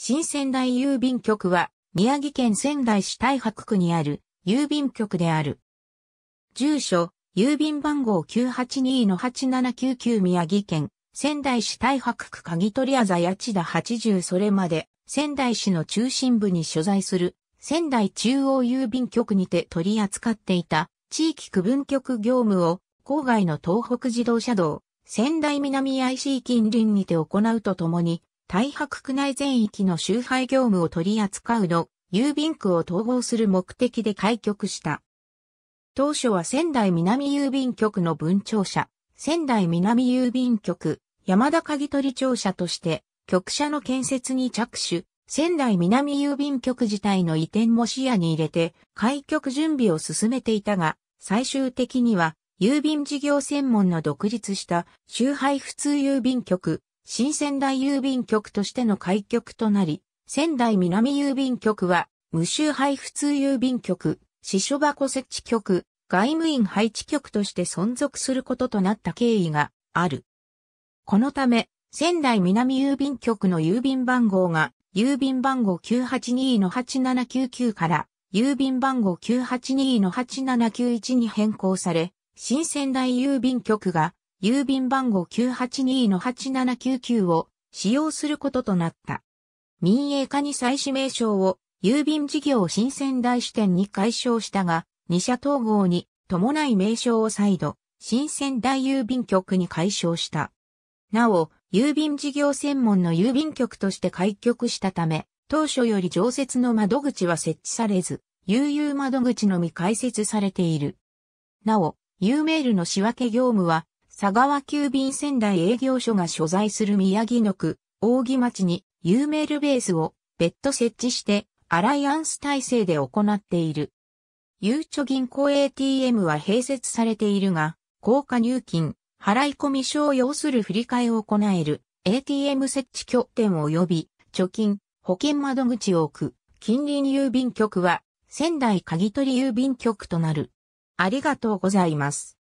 新仙台郵便局は、宮城県仙台市太白区にある郵便局である。住所、郵便番号982-8799宮城県、仙台市太白区鍵取りあざやちだ80それまで、仙台市の中心部に所在する、仙台中央郵便局にて取り扱っていた地域区分局業務を、郊外の東北自動車道、仙台南 IC 近隣にて行うとともに、太白区内全域の集配業務を取り扱うの、郵便区を統合する目的で開局した。当初は仙台南郵便局の分庁舎、仙台南郵便局、山田鍵取庁舎として、局舎の建設に着手、仙台南郵便局自体の移転も視野に入れて、開局準備を進めていたが、最終的には、郵便事業専門の独立した、周配普通郵便局、新仙台郵便局としての開局となり、仙台南郵便局は、無臭配布通郵便局、支所箱設置局、外務員配置局として存続することとなった経緯がある。このため、仙台南郵便局の郵便番号が、郵便番号982-8799から、郵便番号982-8791に変更され、新仙台郵便局が郵便番号982-8799を使用することとなった。民営化に再指名称を郵便事業新鮮大支店に解消したが、二社統合に伴い名称を再度、新鮮大郵便局に解消した。なお、郵便事業専門の郵便局として開局したため、当初より常設の窓口は設置されず、悠々窓口のみ開設されている。なお、U メールの仕分け業務は佐川急便仙台営業所が所在する宮城野区、大木町に U メールベースを別途設置してアライアンス体制で行っている。ゆうちょ銀行 ATM は併設されているが、高価入金、払い込み書を要する振り替えを行える ATM 設置拠点及び貯金、保険窓口を置く近隣郵便局は仙台鍵取郵便局となる。ありがとうございます。